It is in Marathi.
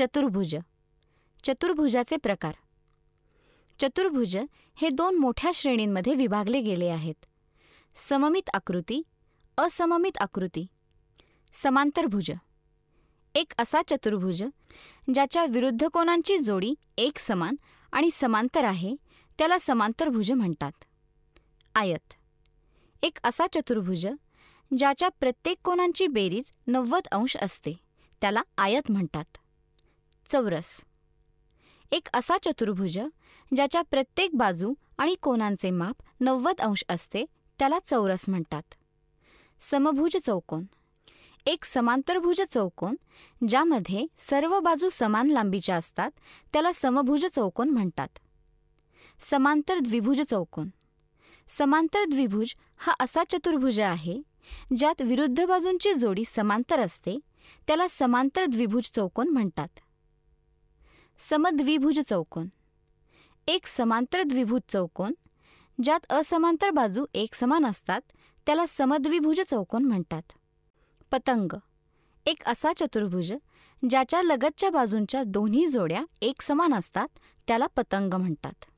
चतुर्भुज चतुर्भुजाचे प्रकार चतुर्भुज हे दोन मोठ्या श्रेणींमध्ये विभागले गेले आहेत सममित आकृती असममित आकृती समांतरभुज एक असा चतुर्भुज ज्याच्या विरुद्ध कोणांची जोडी एक समान आणि समांतर आहे त्याला समांतरभुज म्हणतात आयत एक असा चतुर्भुज ज्याच्या प्रत्येक कोणांची बेरीज नव्वद अंश असते त्याला आयत म्हणतात चौरस एक असा चतुर्भुज ज्याच्या प्रत्येक बाजू आणि कोनांचे माप नव्वद अंश असते त्याला चौरस म्हणतात समभुज चौकोन एक समांतरभुज चौकोन ज्यामध्ये सर्व बाजू समान लांबीच्या असतात त्याला समभुज चौकोन म्हणतात समांतर द्विभुज चौकोन समांतर द्विभुज हा असा चतुर्भुज आहे ज्यात विरुद्ध बाजूंची जोडी समांतर असते त्याला समांतर द्विभुज चौकोन म्हणतात समद्विभुज चौकोन एक समांतर द्विभुज चौकोन ज्यात असमांतर बाजू एक समान असतात त्याला समद्विभुज चौकोन म्हणतात पतंग एक असा चतुर्भुज ज्याच्या लगतच्या बाजूंच्या दोन्ही जोड्या एक समान असतात त्याला पतंग म्हणतात